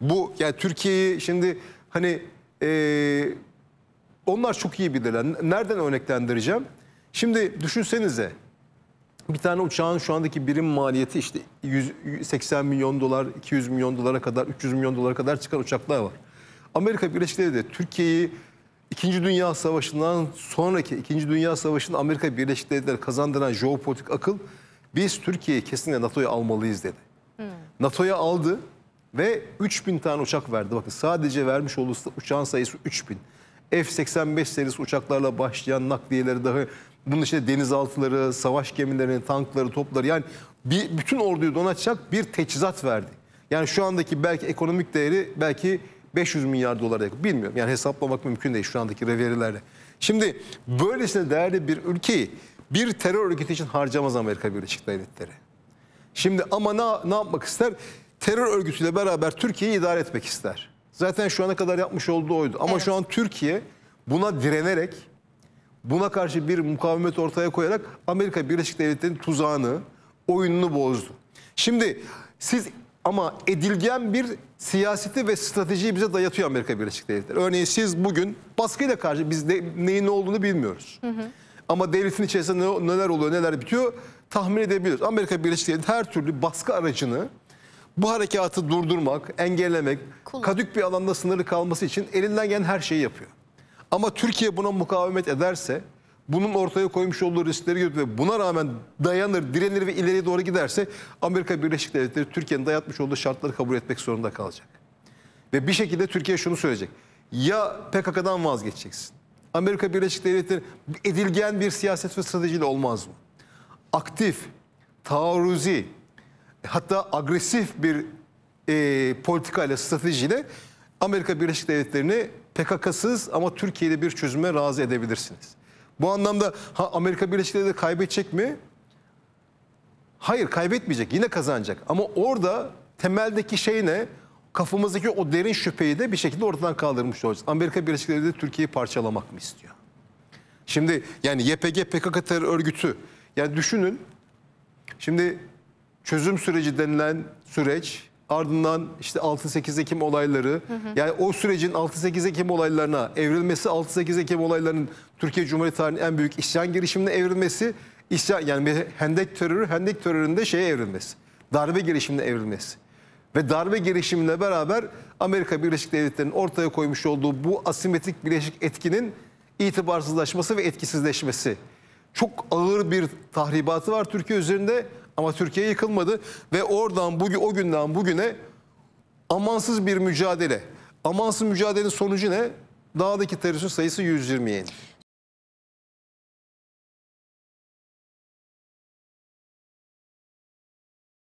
Bu yani Türkiye'yi şimdi hani e, onlar çok iyi bilirler. Nereden örneklendireceğim? Şimdi düşünsenize bir tane uçağın şu andaki birim maliyeti işte 180 milyon dolar, 200 milyon dolara kadar, 300 milyon dolara kadar çıkan uçaklar var. Amerika Birleşik Devletleri Türkiye'yi İkinci Dünya Savaşı'ndan sonraki İkinci Dünya Savaşı'nda Amerika Birleşik Devletleri kazandıran jeopolitik akıl biz Türkiye'yi kesinlikle NATO'ya almalıyız dedi. Hmm. NATO'ya aldı. Ve 3000 tane uçak verdi. Bakın sadece vermiş olduğu uçağın sayısı 3000. F-85 serisi uçaklarla başlayan nakliyeleri dahi bunun içinde denizaltıları, savaş gemilerini, tankları, topları yani bir, bütün orduyu donatacak bir teçhizat verdi. Yani şu andaki belki ekonomik değeri belki 500 milyar dolara yakın. Bilmiyorum yani hesaplamak mümkün değil şu andaki verilerle. Şimdi böylesine değerli bir ülkeyi bir terör örgütü için harcamaz Amerika Birleşik Devletleri. Şimdi ama ne, ne yapmak ister? terör örgütüyle beraber Türkiye'yi idare etmek ister. Zaten şu ana kadar yapmış olduğu oydu. Ama evet. şu an Türkiye buna direnerek, buna karşı bir mukavemet ortaya koyarak Amerika Birleşik Devletleri'nin tuzağını, oyununu bozdu. Şimdi siz ama edilgen bir siyaseti ve stratejiyi bize dayatıyor Amerika Birleşik Devletleri. Örneğin siz bugün baskıyla karşı biz de, neyin ne olduğunu bilmiyoruz. Hı hı. Ama devletin içerisinde neler oluyor, neler bitiyor tahmin edebiliyoruz. Amerika Birleşik Devletleri her türlü baskı aracını bu harekatı durdurmak, engellemek, Kullan. kadük bir alanda sınırlı kalması için elinden gelen her şeyi yapıyor. Ama Türkiye buna mukavemet ederse, bunun ortaya koymuş olduğu riskleri görür ve buna rağmen dayanır, direnir ve ileriye doğru giderse Amerika Birleşik Devletleri Türkiye'nin dayatmış olduğu şartları kabul etmek zorunda kalacak. Ve bir şekilde Türkiye şunu söyleyecek. Ya PKK'dan vazgeçeceksin. Amerika Birleşik Devletleri edilgen bir siyaset ve stratejiyle olmaz mı? Aktif, taarruzi, hatta agresif bir e, politikayla, stratejiyle Amerika Birleşik Devletleri'ni PKK'sız ama Türkiye'de bir çözüme razı edebilirsiniz. Bu anlamda ha, Amerika Birleşik Devletleri kaybedecek mi? Hayır kaybetmeyecek yine kazanacak ama orada temeldeki şey ne? Kafamızdaki o derin şüpheyi de bir şekilde ortadan kaldırmış olacağız. Amerika Birleşik Devletleri Türkiye'yi parçalamak mı istiyor? Şimdi yani YPG PKK terör örgütü yani düşünün şimdi çözüm süreci denilen süreç ardından işte 6-8 Ekim olayları hı hı. yani o sürecin 6-8 Ekim olaylarına evrilmesi 6-8 Ekim olaylarının Türkiye Cumhuriyeti tarihinin en büyük isyan girişimine evrilmesi isyan yani hendek terörü hendek teröründe şeye evrilmesi darbe girişimine evrilmesi ve darbe girişimine beraber Amerika Birleşik Devletleri'nin ortaya koymuş olduğu bu asimetrik birleşik etkinin itibarsızlaşması ve etkisizleşmesi. Çok ağır bir tahribatı var Türkiye üzerinde ama Türkiye yıkılmadı ve oradan bugün o günden bugüne amansız bir mücadele. Amansız mücadelenin sonucu ne? Dağdaki terörist sayısı 120'ye indi.